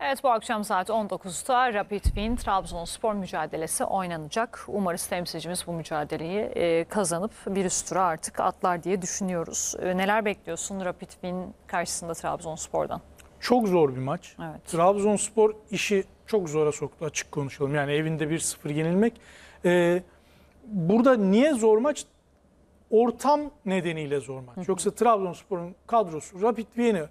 Evet bu akşam saat 19'da Rapid Wien Trabzonspor mücadelesi oynanacak. Umarız temsilcimiz bu mücadeleyi e, kazanıp bir üst tura artık atlar diye düşünüyoruz. E, neler bekliyorsun Rapid Wien karşısında Trabzonspor'dan? Çok zor bir maç. Evet. Trabzonspor işi çok zora soktu açık konuşalım. Yani evinde 1-0 yenilmek. E, burada niye zor maç? Ortam nedeniyle zor maç. Yoksa Trabzonspor'un kadrosu Rapid Wien'i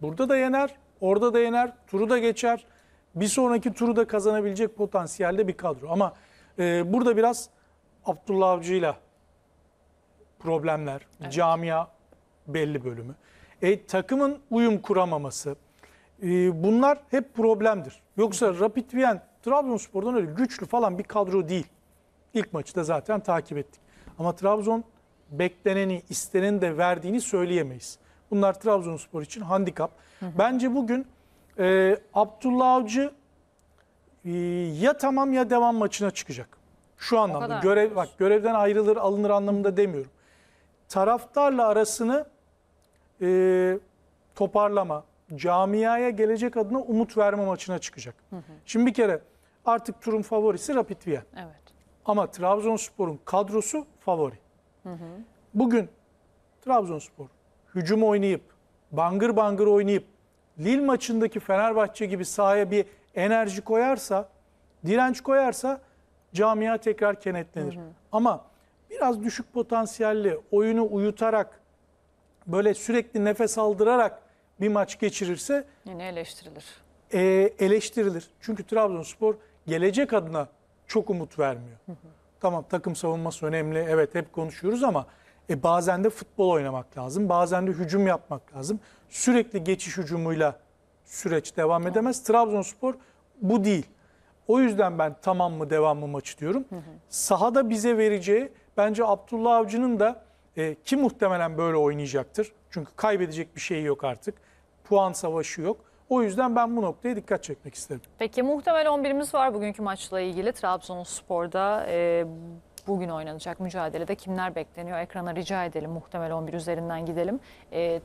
burada da yener Orada da yener, turu da geçer. Bir sonraki turu da kazanabilecek potansiyelde bir kadro. Ama e, burada biraz Abdullah Avcı'yla problemler, evet. camia belli bölümü. E, takımın uyum kuramaması. E, bunlar hep problemdir. Yoksa Rapid Wien Trabzonspor'dan öyle güçlü falan bir kadro değil. İlk maçı da zaten takip ettik. Ama Trabzon bekleneni, isteneni de verdiğini söyleyemeyiz. Bunlar Trabzonspor için handikap. Hı hı. Bence bugün e, Abdullah Avcı e, ya tamam ya devam maçına çıkacak. Şu anlamda görev bak görevden ayrılır alınır anlamında demiyorum. Taraftarla arasını e, toparlama, camiaya gelecek adına umut verme maçına çıkacak. Hı hı. Şimdi bir kere artık turun favorisi Rapid Viyen. Evet. Ama Trabzonspor'un kadrosu favori. Hı hı. Bugün Trabzonspor hücum oynayıp, bangır bangır oynayıp, Lille maçındaki Fenerbahçe gibi sahaya bir enerji koyarsa, direnç koyarsa camia tekrar kenetlenir. Hı hı. Ama biraz düşük potansiyelli, oyunu uyutarak, böyle sürekli nefes aldırarak bir maç geçirirse... Yine eleştirilir. E, eleştirilir. Çünkü Trabzonspor gelecek adına çok umut vermiyor. Hı hı. Tamam takım savunması önemli, evet hep konuşuyoruz ama... E bazen de futbol oynamak lazım. Bazen de hücum yapmak lazım. Sürekli geçiş hücumuyla süreç devam edemez. Trabzonspor bu değil. O yüzden ben tamam mı devam mı maçı diyorum. Sahada bize vereceği bence Abdullah Avcı'nın da e, ki muhtemelen böyle oynayacaktır. Çünkü kaybedecek bir şey yok artık. Puan savaşı yok. O yüzden ben bu noktaya dikkat çekmek istedim. Peki muhtemel 11'imiz var bugünkü maçla ilgili Trabzonspor'da. E, bugün oynanacak mücadelede kimler bekleniyor? Ekrana rica edelim muhtemel 11 üzerinden gidelim. E,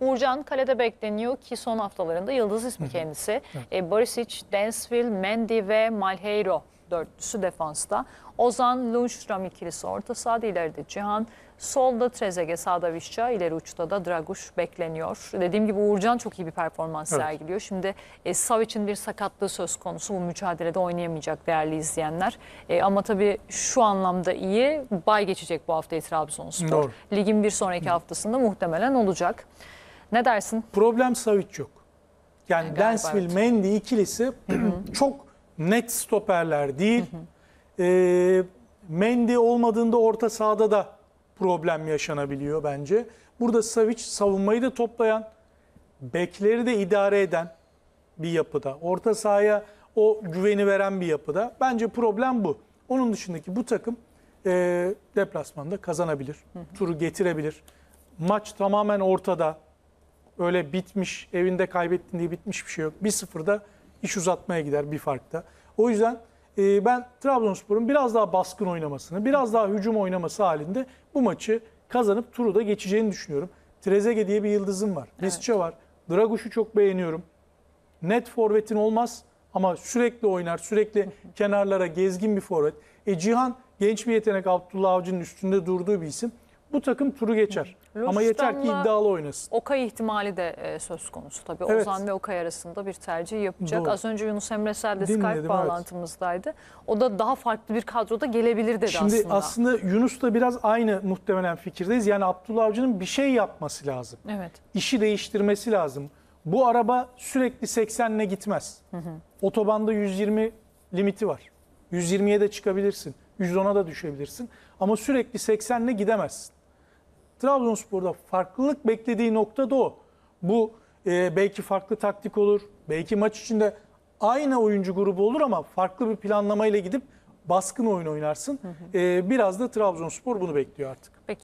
Uğurcan kalede bekleniyor ki son haftalarında yıldız ismi kendisi. Hı hı. E, Barisic, Densville, Mendy ve Malheiro dörtlüsü defansta. Ozan, Lundström ikilisi orta sahada ileride Cihan. Solda Trezege, sağda Vişça, ileri uçta da Draguş bekleniyor. Dediğim gibi Uğurcan çok iyi bir performans evet. sergiliyor. Şimdi e, Savic'in bir sakatlığı söz konusu. Bu mücadelede oynayamayacak değerli izleyenler. E, ama tabii şu anlamda iyi. Bay geçecek bu haftayı Trabzonspor. Doğru. Ligin bir sonraki haftasında muhtemelen olacak. Ne dersin? Problem Savic yok. Yani, yani Lensville, evet. ikilisi çok net stoperler değil. Hı E, Mendy olmadığında orta sahada da problem yaşanabiliyor bence. Burada Savic savunmayı da toplayan, bekleri de idare eden bir yapıda. Orta sahaya o güveni veren bir yapıda. Bence problem bu. Onun dışındaki bu takım e, deplasmanda kazanabilir. Turu getirebilir. Maç tamamen ortada. Öyle bitmiş, evinde kaybettin diye bitmiş bir şey yok. 1-0'da iş uzatmaya gider bir farkta. O yüzden e, ben Trabzonspor'un biraz daha baskın oynamasını, biraz daha hücum oynaması halinde bu maçı kazanıp turu da geçeceğini düşünüyorum. Trezege diye bir yıldızım var. Evet. Risçe var. Draguş'u çok beğeniyorum. Net forvetin olmaz ama sürekli oynar, sürekli kenarlara gezgin bir forvet. E Cihan genç bir yetenek Abdullah Avcı'nın üstünde durduğu bir isim bu takım turu geçer. Hı. Ama yeter ki iddialı oynasın. Okay ihtimali de e, söz konusu tabii. Evet. Ozan ve Okay arasında bir tercih yapacak. Doğru. Az önce Yunus Emre Sel de Dinledim, Skype bağlantımızdaydı. Evet. O da daha farklı bir kadroda gelebilir dedi Şimdi aslında. aslında Yunus da biraz aynı muhtemelen fikirdeyiz. Yani Abdullah Avcı'nın bir şey yapması lazım. Evet. İşi değiştirmesi lazım. Bu araba sürekli 80'le gitmez. Hı hı. Otobanda 120 limiti var. 120'ye de çıkabilirsin. 110'a da düşebilirsin. Ama sürekli 80'le gidemezsin. Trabzonspor'da farklılık beklediği nokta da o. Bu e, belki farklı taktik olur. Belki maç içinde aynı oyuncu grubu olur ama farklı bir planlamayla gidip baskın oyun oynarsın. Hı hı. E, biraz da Trabzonspor bunu bekliyor artık.